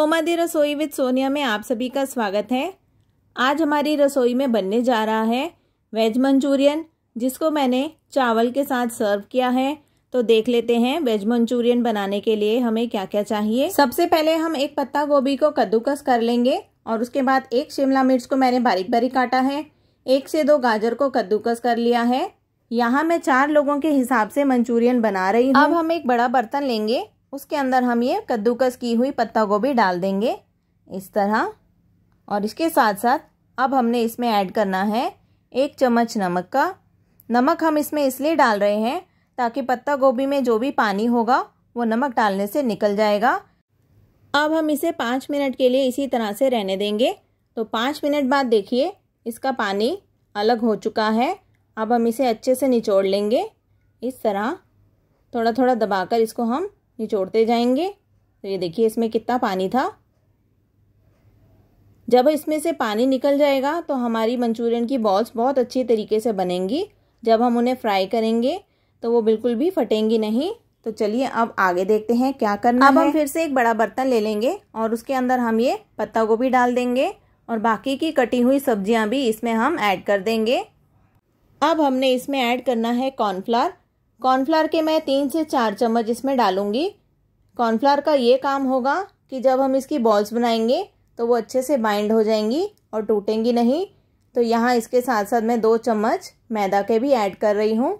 सोमा दी रसोई विद सोनिया में आप सभी का स्वागत है आज हमारी रसोई में बनने जा रहा है वेज मंचूरियन जिसको मैंने चावल के साथ सर्व किया है तो देख लेते हैं वेज मंचूरियन बनाने के लिए हमें क्या क्या चाहिए सबसे पहले हम एक पत्ता गोभी को कद्दूकस कर लेंगे और उसके बाद एक शिमला मिर्च को मैंने बारीक बारीक काटा है एक से दो गाजर को कद्दूकस कर लिया है यहाँ मैं चार लोगों के हिसाब से मंचूरियन बना रही हूँ अब हम एक बड़ा बर्तन लेंगे उसके अंदर हम ये कद्दूकस की हुई पत्ता गोभी डाल देंगे इस तरह और इसके साथ साथ अब हमने इसमें ऐड करना है एक चम्मच नमक का नमक हम इसमें इसलिए डाल रहे हैं ताकि पत्ता गोभी में जो भी पानी होगा वो नमक डालने से निकल जाएगा अब हम इसे पाँच मिनट के लिए इसी तरह से रहने देंगे तो पाँच मिनट बाद देखिए इसका पानी अलग हो चुका है अब हम इसे अच्छे से निचोड़ लेंगे इस तरह थोड़ा थोड़ा दबाकर इसको हम निचोड़ते जाएंगे तो ये देखिए इसमें कितना पानी था जब इसमें से पानी निकल जाएगा तो हमारी मंचूरियन की बॉल्स बहुत अच्छी तरीके से बनेंगी जब हम उन्हें फ्राई करेंगे तो वो बिल्कुल भी फटेंगी नहीं तो चलिए अब आगे देखते हैं क्या करना अब है। हम फिर से एक बड़ा बर्तन ले लेंगे और उसके अंदर हम ये पत्ता गोभी डाल देंगे और बाकी की कटी हुई सब्जियां भी इसमें हम ऐड कर देंगे अब हमने इसमें ऐड करना है कॉर्नफ्लावर कॉर्नफ्लावर के मैं तीन से चार चम्मच इसमें डालूंगी कॉर्नफ्लावर का ये काम होगा कि जब हम इसकी बॉल्स बनाएंगे तो वो अच्छे से बाइंड हो जाएंगी और टूटेंगी नहीं तो यहाँ इसके साथ साथ मैं दो चम्मच मैदा के भी ऐड कर रही हूँ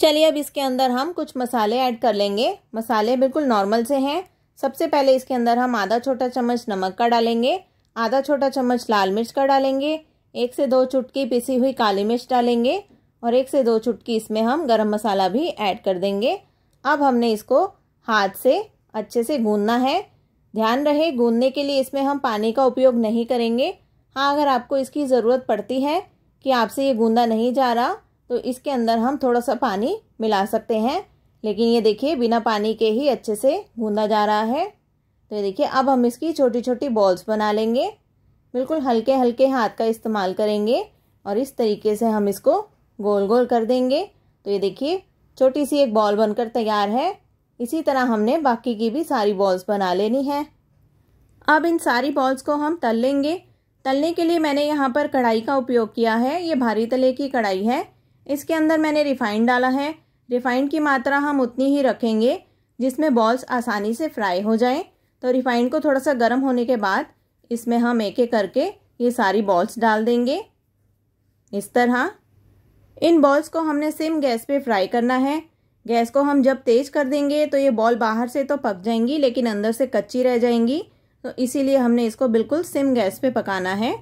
चलिए अब इसके अंदर हम कुछ मसाले ऐड कर लेंगे मसाले बिल्कुल नॉर्मल से हैं सबसे पहले इसके अंदर हम आधा छोटा चम्मच नमक का डालेंगे आधा छोटा चम्मच लाल मिर्च का डालेंगे एक से दो चुटकी पिसी हुई काली मिर्च डालेंगे और एक से दो चुटकी इसमें हम गरम मसाला भी ऐड कर देंगे अब हमने इसको हाथ से अच्छे से गूंदना है ध्यान रहे गूंदने के लिए इसमें हम पानी का उपयोग नहीं करेंगे हाँ अगर आपको इसकी ज़रूरत पड़ती है कि आपसे ये गूंदा नहीं जा रहा तो इसके अंदर हम थोड़ा सा पानी मिला सकते हैं लेकिन ये देखिए बिना पानी के ही अच्छे से गूंदा जा रहा है तो ये देखिए अब हम इसकी छोटी छोटी बॉल्स बना लेंगे बिल्कुल हल्के हल्के हाथ का इस्तेमाल करेंगे और इस तरीके से हम इसको गोल गोल कर देंगे तो ये देखिए छोटी सी एक बॉल बनकर तैयार है इसी तरह हमने बाकी की भी सारी बॉल्स बना लेनी है अब इन सारी बॉल्स को हम तल लेंगे तलने के लिए मैंने यहाँ पर कढ़ाई का उपयोग किया है ये भारी तले की कढ़ाई है इसके अंदर मैंने रिफाइंड डाला है रिफाइंड की मात्रा हम उतनी ही रखेंगे जिसमें बॉल्स आसानी से फ्राई हो जाएं तो रिफाइंड को थोड़ा सा गर्म होने के बाद इसमें हम एक एक करके ये सारी बॉल्स डाल देंगे इस तरह इन बॉल्स को हमने सिम गैस पे फ्राई करना है गैस को हम जब तेज़ कर देंगे तो ये बॉल बाहर से तो पक जाएंगी लेकिन अंदर से कच्ची रह जाएंगी तो इसीलिए हमने इसको बिल्कुल सिम गैस पे पकाना है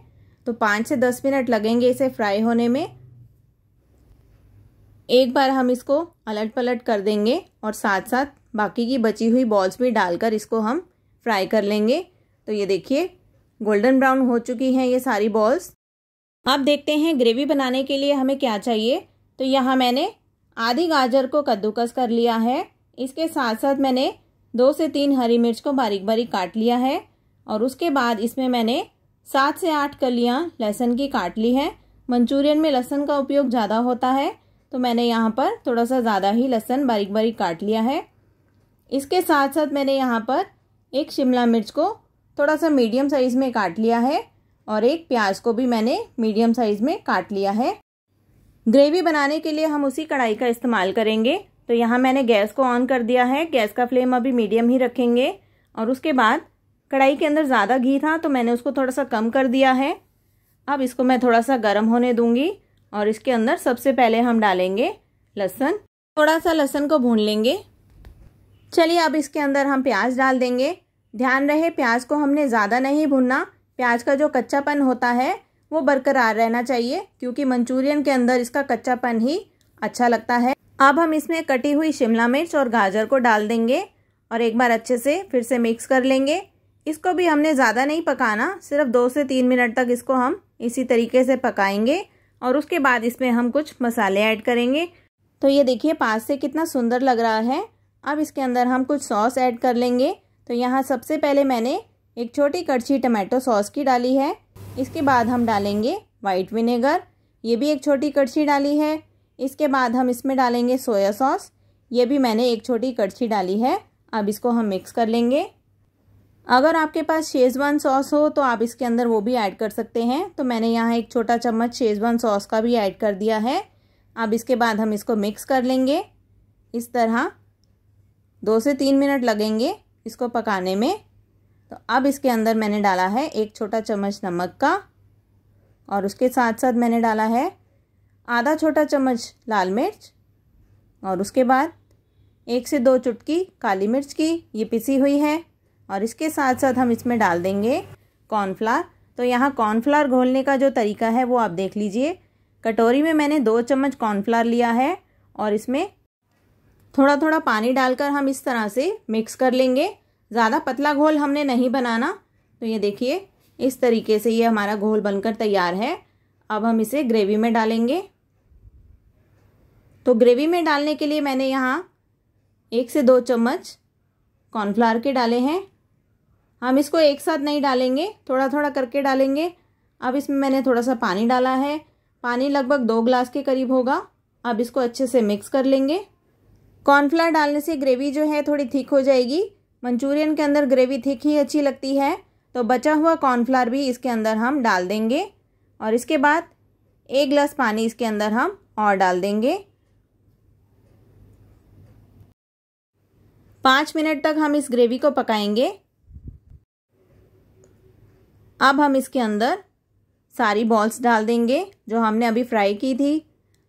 तो पाँच से दस मिनट लगेंगे इसे फ्राई होने में एक बार हम इसको अलट पलट कर देंगे और साथ साथ बाकी की बची हुई बॉल्स भी डालकर इसको हम फ्राई कर लेंगे तो ये देखिए गोल्डन ब्राउन हो चुकी हैं ये सारी बॉल्स अब देखते हैं ग्रेवी बनाने के लिए हमें क्या चाहिए तो यहाँ मैंने आधी गाजर को कद्दूकस कर लिया है इसके साथ साथ मैंने दो से तीन हरी मिर्च को बारीक बारीक काट लिया है और उसके बाद इसमें मैंने सात से आठ कलियाँ लहसुन की काट ली है मंचूरियन में लहसुन का उपयोग ज़्यादा होता है तो मैंने यहाँ पर थोड़ा सा ज़्यादा ही लहसुन बारीक बारीक काट लिया है इसके साथ साथ मैंने यहाँ पर एक शिमला मिर्च को थोड़ा सा मीडियम साइज़ में काट लिया है और एक प्याज को भी मैंने मीडियम साइज़ में काट लिया है ग्रेवी बनाने के लिए हम उसी कढ़ाई का इस्तेमाल करेंगे तो यहाँ मैंने गैस को ऑन कर दिया है गैस का फ्लेम अभी मीडियम ही रखेंगे और उसके बाद कढ़ाई के अंदर ज़्यादा घी था तो मैंने उसको थोड़ा सा कम कर दिया है अब इसको मैं थोड़ा सा गर्म होने दूंगी और इसके अंदर सबसे पहले हम डालेंगे लहसन थोड़ा सा लहसन को भून लेंगे चलिए अब इसके अंदर हम प्याज डाल देंगे ध्यान रहे प्याज को हमने ज़्यादा नहीं भुनना प्याज का जो कच्चापन होता है वो बरकरार रहना चाहिए क्योंकि मंचूरियन के अंदर इसका कच्चापन ही अच्छा लगता है अब हम इसमें कटी हुई शिमला मिर्च और गाजर को डाल देंगे और एक बार अच्छे से फिर से मिक्स कर लेंगे इसको भी हमने ज़्यादा नहीं पकाना सिर्फ दो से तीन मिनट तक इसको हम इसी तरीके से पकाएंगे और उसके बाद इसमें हम कुछ मसाले ऐड करेंगे तो ये देखिए पास से कितना सुंदर लग रहा है अब इसके अंदर हम कुछ सॉस ऐड कर लेंगे तो यहाँ सबसे पहले मैंने एक छोटी कड़छी टमाटो सॉस की डाली है इसके बाद हम डालेंगे वाइट विनेगर ये भी एक छोटी कड़छी डाली है इसके बाद हम इसमें डालेंगे सोया सॉस ये भी मैंने एक छोटी कड़छी डाली है अब इसको हम मिक्स कर लेंगे अगर आपके पास शेजवान सॉस हो तो आप इसके अंदर वो भी ऐड कर सकते हैं तो मैंने यहाँ एक छोटा चम्मच शेजवान सॉस का भी ऐड कर दिया है अब इसके बाद हम इसको मिक्स कर लेंगे इस तरह दो से तीन मिनट लगेंगे इसको पकाने में तो अब इसके अंदर मैंने डाला है एक छोटा चम्मच नमक का और उसके साथ साथ मैंने डाला है आधा छोटा चम्मच लाल मिर्च और उसके बाद एक से दो चुटकी काली मिर्च की ये पिसी हुई है और इसके साथ साथ हम इसमें डाल देंगे कॉर्नफ्लावर तो यहाँ कॉर्नफ्लावर घोलने का जो तरीका है वो आप देख लीजिए कटोरी में मैंने दो चम्मच कॉर्नफ्लावर लिया है और इसमें थोड़ा थोड़ा पानी डालकर हम इस तरह से मिक्स कर लेंगे ज़्यादा पतला घोल हमने नहीं बनाना तो ये देखिए इस तरीके से ये हमारा घोल बनकर तैयार है अब हम इसे ग्रेवी में डालेंगे तो ग्रेवी में डालने के लिए मैंने यहाँ एक से दो चम्मच कॉर्नफ्लावर के डाले हैं हम इसको एक साथ नहीं डालेंगे थोड़ा थोड़ा करके डालेंगे अब इसमें मैंने थोड़ा सा पानी डाला है पानी लगभग दो ग्लास के करीब होगा अब इसको अच्छे से मिक्स कर लेंगे कॉर्नफ्लावर डालने से ग्रेवी जो है थोड़ी थिक हो जाएगी मंचूरियन के अंदर ग्रेवी थिक ही अच्छी लगती है तो बचा हुआ कॉर्नफ्लावर भी इसके अंदर हम डाल देंगे और इसके बाद एक ग्लास पानी इसके अंदर हम और डाल देंगे पाँच मिनट तक हम इस ग्रेवी को पकाएंगे अब हम इसके अंदर सारी बॉल्स डाल देंगे जो हमने अभी फ्राई की थी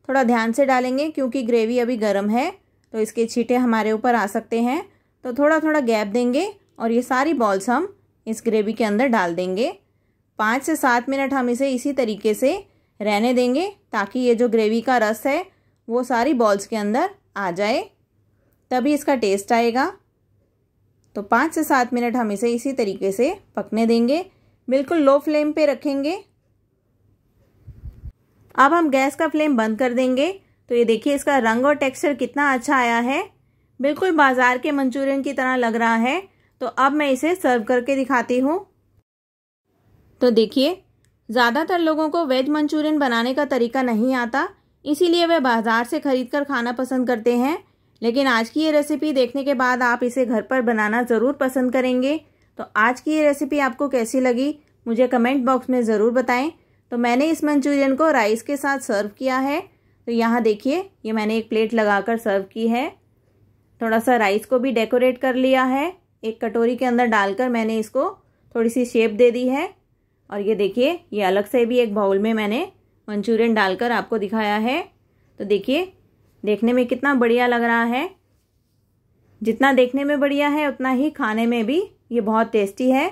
थोड़ा ध्यान से डालेंगे क्योंकि ग्रेवी अभी गर्म है तो इसके छींटे हमारे ऊपर आ सकते हैं तो थोड़ा थोड़ा गैप देंगे और ये सारी बॉल्स हम इस ग्रेवी के अंदर डाल देंगे पाँच से सात मिनट हम इसे इसी तरीके से रहने देंगे ताकि ये जो ग्रेवी का रस है वो सारी बॉल्स के अंदर आ जाए तभी इसका टेस्ट आएगा तो पाँच से सात मिनट हम इसे इसी तरीके से पकने देंगे बिल्कुल लो फ्लेम पे रखेंगे अब हम गैस का फ्लेम बंद कर देंगे तो ये देखिए इसका रंग और टेक्सचर कितना अच्छा आया है बिल्कुल बाज़ार के मंचूरियन की तरह लग रहा है तो अब मैं इसे सर्व करके दिखाती हूँ तो देखिए ज़्यादातर लोगों को वेज मंचूरियन बनाने का तरीका नहीं आता इसीलिए वे बाज़ार से ख़रीद कर खाना पसंद करते हैं लेकिन आज की ये रेसिपी देखने के बाद आप इसे घर पर बनाना ज़रूर पसंद करेंगे तो आज की ये रेसिपी आपको कैसी लगी मुझे कमेंट बॉक्स में ज़रूर बताएं तो मैंने इस मंचूरियन को राइस के साथ सर्व किया है तो यहाँ देखिए ये मैंने एक प्लेट लगाकर सर्व की है थोड़ा सा राइस को भी डेकोरेट कर लिया है एक कटोरी के अंदर डालकर मैंने इसको थोड़ी सी शेप दे दी है और ये देखिए ये अलग से भी एक बाउल में मैंने मंचूरियन डालकर आपको दिखाया है तो देखिए देखने में कितना बढ़िया लग रहा है जितना देखने में बढ़िया है उतना ही खाने में भी ये बहुत टेस्टी है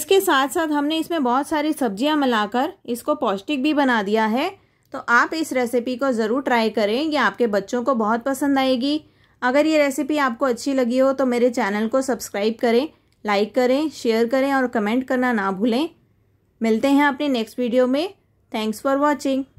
इसके साथ साथ हमने इसमें बहुत सारी सब्जियां मिलाकर इसको पौष्टिक भी बना दिया है तो आप इस रेसिपी को ज़रूर ट्राई करें ये आपके बच्चों को बहुत पसंद आएगी अगर ये रेसिपी आपको अच्छी लगी हो तो मेरे चैनल को सब्सक्राइब करें लाइक करें शेयर करें और कमेंट करना ना भूलें मिलते हैं अपने नेक्स्ट वीडियो में थैंक्स फॉर वॉचिंग